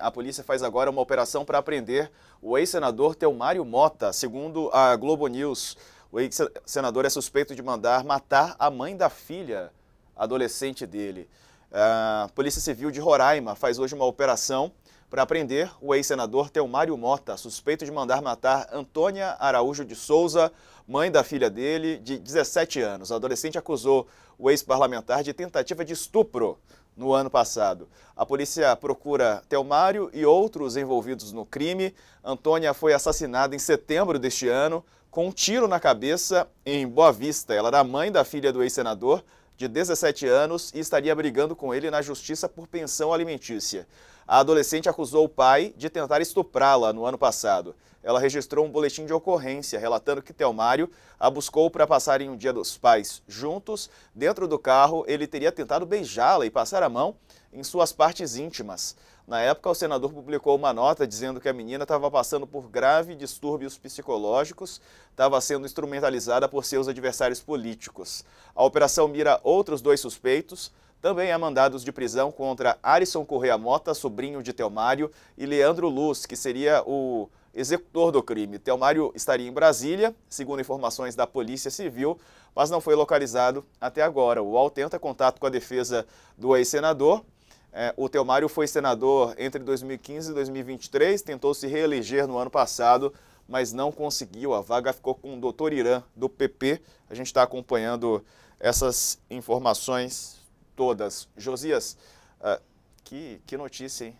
A polícia faz agora uma operação para prender o ex-senador Telmário Mota, segundo a Globo News. O ex-senador é suspeito de mandar matar a mãe da filha adolescente dele. A Polícia Civil de Roraima faz hoje uma operação para prender o ex-senador Telmário Mota, suspeito de mandar matar Antônia Araújo de Souza, mãe da filha dele, de 17 anos. O adolescente acusou o ex-parlamentar de tentativa de estupro no ano passado. A polícia procura Telmário e outros envolvidos no crime. Antônia foi assassinada em setembro deste ano com um tiro na cabeça em Boa Vista. Ela era mãe da filha do ex-senador, de 17 anos, e estaria brigando com ele na justiça por pensão alimentícia. A adolescente acusou o pai de tentar estuprá-la no ano passado. Ela registrou um boletim de ocorrência relatando que Telmário a buscou para passarem um dia dos pais juntos. Dentro do carro, ele teria tentado beijá-la e passar a mão em suas partes íntimas. Na época, o senador publicou uma nota dizendo que a menina estava passando por graves distúrbios psicológicos, estava sendo instrumentalizada por seus adversários políticos. A operação mira outros dois suspeitos, também há mandados de prisão contra Arisson Correa Mota, sobrinho de Telmário, e Leandro Luz, que seria o executor do crime. Telmário estaria em Brasília, segundo informações da Polícia Civil, mas não foi localizado até agora. O UOL tenta contato com a defesa do ex-senador. É, o Telmário foi senador entre 2015 e 2023, tentou se reeleger no ano passado, mas não conseguiu. A vaga ficou com o doutor Irã, do PP. A gente está acompanhando essas informações todas. Josias, uh, que, que notícia, hein?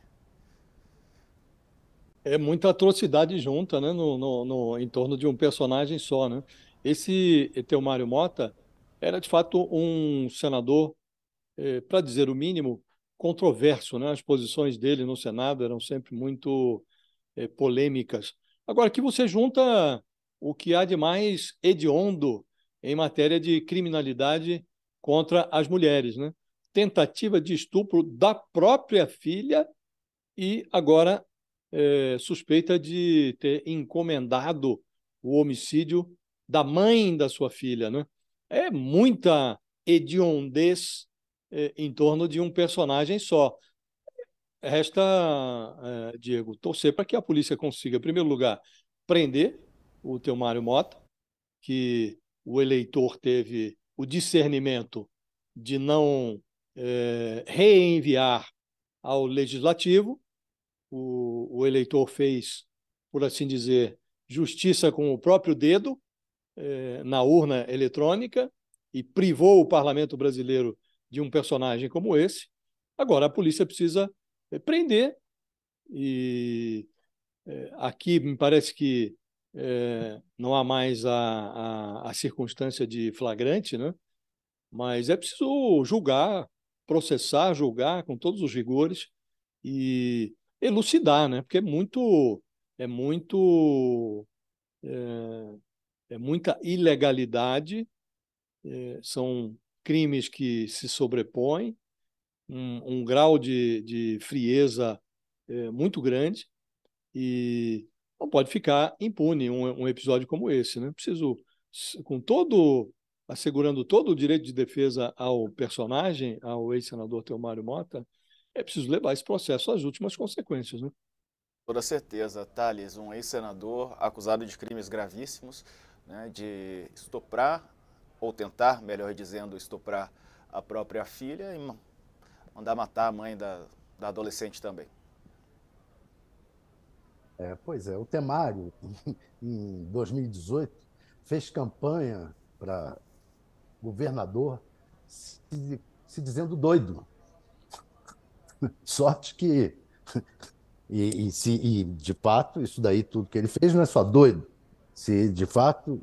É muita atrocidade junta, né, no, no, no, em torno de um personagem só, né? Esse Etelmário Mota era, de fato, um senador, eh, para dizer o mínimo, controverso, né? As posições dele no Senado eram sempre muito eh, polêmicas. Agora, que você junta o que há de mais hediondo em matéria de criminalidade contra as mulheres, né? tentativa de estupro da própria filha e agora é, suspeita de ter encomendado o homicídio da mãe da sua filha. Né? É muita hediondez é, em torno de um personagem só. Resta, é, Diego, torcer para que a polícia consiga, em primeiro lugar, prender o teu Mário Mota, que o eleitor teve o discernimento de não é, reenviar ao legislativo. O, o, eleitor fez, por assim dizer, justiça com o próprio dedo é, na urna eletrônica e privou o parlamento brasileiro de um personagem como esse. Agora a polícia precisa eh, prender e é, aqui me parece que é, não há mais a, a, a, circunstância de flagrante, né? Mas é preciso julgar processar, julgar com todos os rigores e elucidar, né? Porque é muito, é muito, é, é muita ilegalidade, é, são crimes que se sobrepõem, um, um grau de, de frieza é, muito grande e não pode ficar impune um, um episódio como esse, né? Preciso, com todo assegurando todo o direito de defesa ao personagem, ao ex-senador Teomário Mota, é preciso levar esse processo às últimas consequências. Né? Toda certeza, Thales, um ex-senador acusado de crimes gravíssimos, né, de estuprar ou tentar, melhor dizendo, estuprar a própria filha e mandar matar a mãe da, da adolescente também. É, pois é, o Temário, em 2018, fez campanha para governador, se, se dizendo doido. Sorte que. E, e, se, e, de fato, isso daí tudo que ele fez não é só doido. Se de fato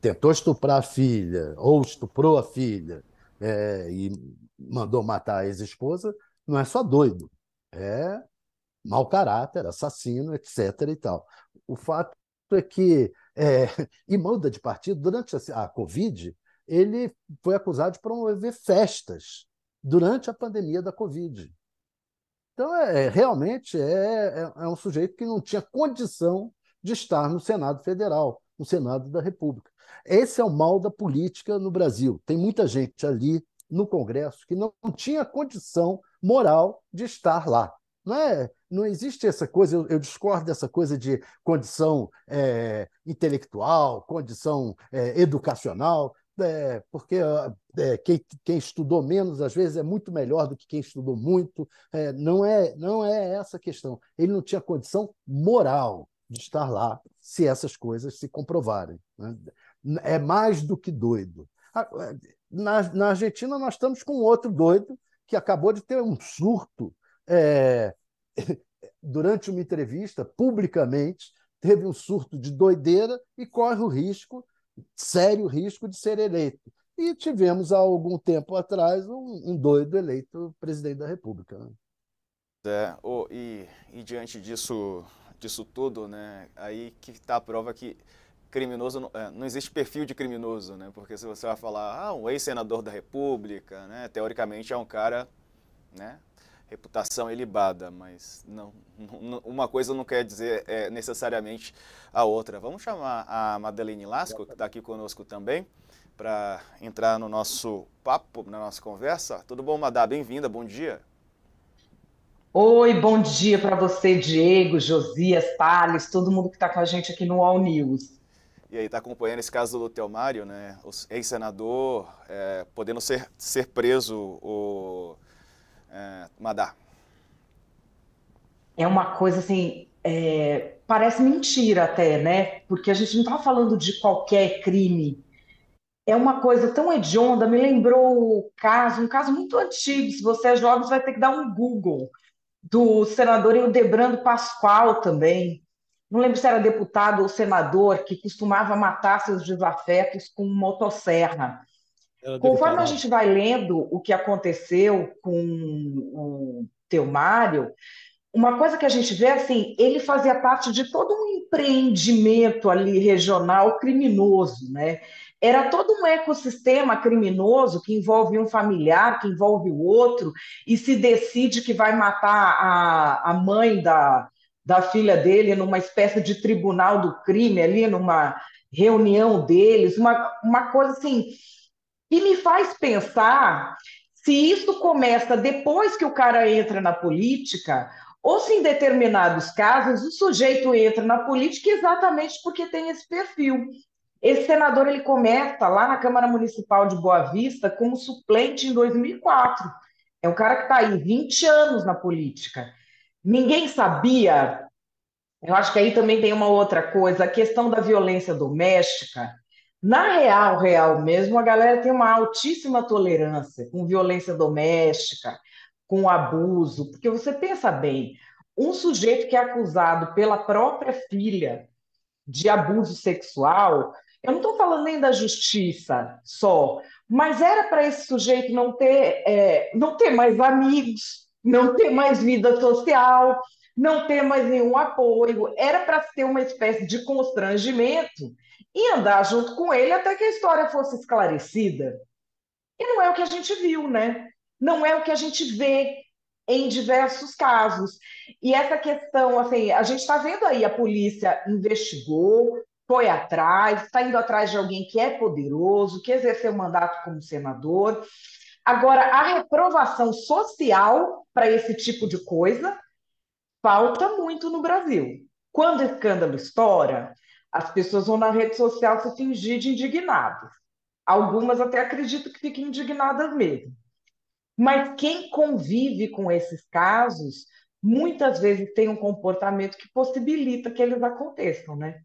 tentou estuprar a filha, ou estuprou a filha, é, e mandou matar a ex-esposa, não é só doido. É mau caráter, assassino, etc. e tal. O fato é que. É, e muda de partido durante a, a Covid, ele foi acusado de promover festas durante a pandemia da Covid. Então, é, é realmente, é, é, é um sujeito que não tinha condição de estar no Senado Federal, no Senado da República. Esse é o mal da política no Brasil. Tem muita gente ali no Congresso que não tinha condição moral de estar lá. Não, é, não existe essa coisa, eu, eu discordo dessa coisa de condição é, intelectual, condição é, educacional é, porque é, quem, quem, estudou menos, às vezes, é muito melhor do que quem estudou muito. É, não, é, não é essa a questão. Ele não tinha condição moral de estar lá se essas coisas se comprovarem. Né? É mais do que doido. É, na, na, Argentina, nós estamos com outro doido que acabou de ter um surto é, durante uma entrevista, publicamente, teve um surto de doideira e corre o risco sério risco de ser eleito. E tivemos há algum tempo atrás um, um doido eleito presidente da República. Né? É, oh, e, e, diante disso, disso tudo, né, aí que está a prova que criminoso não, é, não, existe perfil de criminoso, né? Porque se você vai falar, ah, um ex-senador da República, né, teoricamente é um cara, né, reputação ilibada, mas não, uma coisa não quer dizer é, necessariamente a outra. Vamos chamar a Madeline Lasco, que está aqui conosco também, para entrar no nosso papo, na nossa conversa. Tudo bom, Madá? Bem-vinda, bom dia. Oi, bom dia para você, Diego, Josias, Thales, todo mundo que está com a gente aqui no All News. E aí, está acompanhando esse caso do Telmário, né? Ex-senador, é, podendo ser, ser preso, o é, Madá? É uma coisa assim, é, parece mentira até, né? Porque a gente não está falando de qualquer crime. É uma coisa tão hedionda, me lembrou o caso, um caso muito antigo. Se você é jovem, você vai ter que dar um Google, do senador Ildebrando Pascoal também. Não lembro se era deputado ou senador, que costumava matar seus desafetos com motosserra. Conforme a gente vai lendo o que aconteceu com o Teomário, uma coisa que a gente vê é assim, ele fazia parte de todo um empreendimento ali regional criminoso, né? Era todo um ecossistema criminoso que envolve um familiar, que envolve o outro, e se decide que vai matar a, a mãe da, da filha dele numa espécie de tribunal do crime ali, numa reunião deles, uma, uma coisa assim e me faz pensar se isso começa depois que o cara entra na política, ou se em determinados casos o sujeito entra na política exatamente porque tem esse perfil. Esse senador ele começa lá na Câmara Municipal de Boa Vista como suplente em 2004. É um cara que está aí 20 anos na política. Ninguém sabia. Eu acho que aí também tem uma outra coisa, a questão da violência doméstica na real, real mesmo, a galera tem uma altíssima tolerância com violência doméstica, com abuso, porque você pensa bem, um sujeito que é acusado pela própria filha de abuso sexual, eu não estou falando nem da justiça só, mas era para esse sujeito não ter, é, não ter mais amigos, não ter mais vida social, não ter mais nenhum apoio, era para ter uma espécie de constrangimento e andar junto com ele até que a história fosse esclarecida. E não é o que a gente viu, né? Não é o que a gente vê em diversos casos. E essa questão, assim, a gente está vendo aí a polícia investigou, foi atrás, está indo atrás de alguém que é poderoso, que exerceu o mandato como senador. Agora, a reprovação social para esse tipo de coisa falta muito no Brasil. Quando o escândalo estoura, as pessoas vão na rede social se fingir de indignadas. Algumas até acredito que fiquem indignadas mesmo. Mas quem convive com esses casos muitas vezes tem um comportamento que possibilita que eles aconteçam, né?